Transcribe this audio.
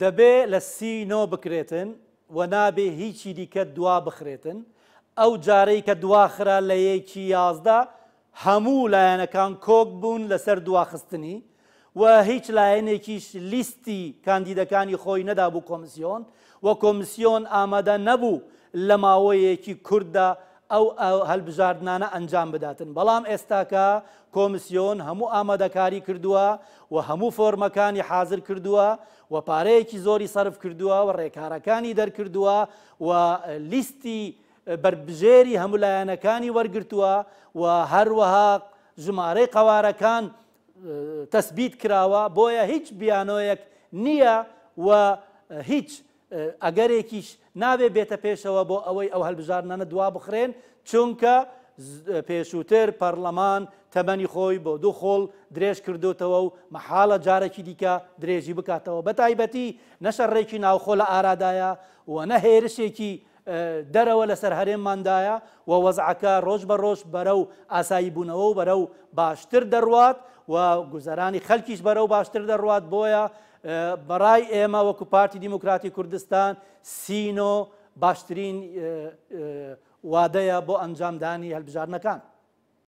دەبێ لە سینۆ بکرێتن و نابێ هیچی دیکە دوا بخرێتن ئەو جارەی کە دواخرا لە یەکی یازدا هەموو لایەنەکان کۆک بوون لەسەر دواخستنی و هیچ لایەنێکیش لیستی کاندیدەکانی خۆی نەدا بوو کۆمسیۆن و کۆمسیۆن ئامادە نەبوو لە ماوەیەکی کووردا ئەو هەلبژاردنانە ئەنجام بداتن بەڵام ئێستاکە کۆمسیۆن هەموو ئامادەکاری کردووە و هەموو فۆرمەکانی حاضر کردووە و پارەیەکی زۆری سرف کردووە و ڕێکارەکانی دەرکردووە و لیستی بربژێری هەمولایەنەکانی وەرگتووە و هەروەها ژمارەی قوارەکان تەسبیت کراوە بۆیە هیچ بیانۆیەک نییە و هیچ ئەگەرێکیش نابێ بێتە پێشەوە بۆ ئەوەی ئەو هەلبژارنانە دوا بخرێن چونکە پێشووتر پەرلەمان تەمەنی خۆی بۆ دوو خۆڵ درێژ کردوتەوە و مەحاڵە جارێکی دیکە درێژی بکاتەوە بە تایبەتی نەشەڕێکی ناوخۆ لە ئارادایە و نەهێرشێکی دەرەوە لەسەر هەرێمماندایە و وەزعەکە ڕۆژ بە ڕۆژ بەرەو ئاسایی بوونەوە و بەرەو باشتر دەڕوات و گوزارانی خەلکیش بەرەو باشتر دەڕوات بۆیە بەڕای ئێمە وەکو پارتی دیموکراتی کوردستان سینۆ باشترین وادەیە بۆ ئەنجامدانی هەلبژارنەکان.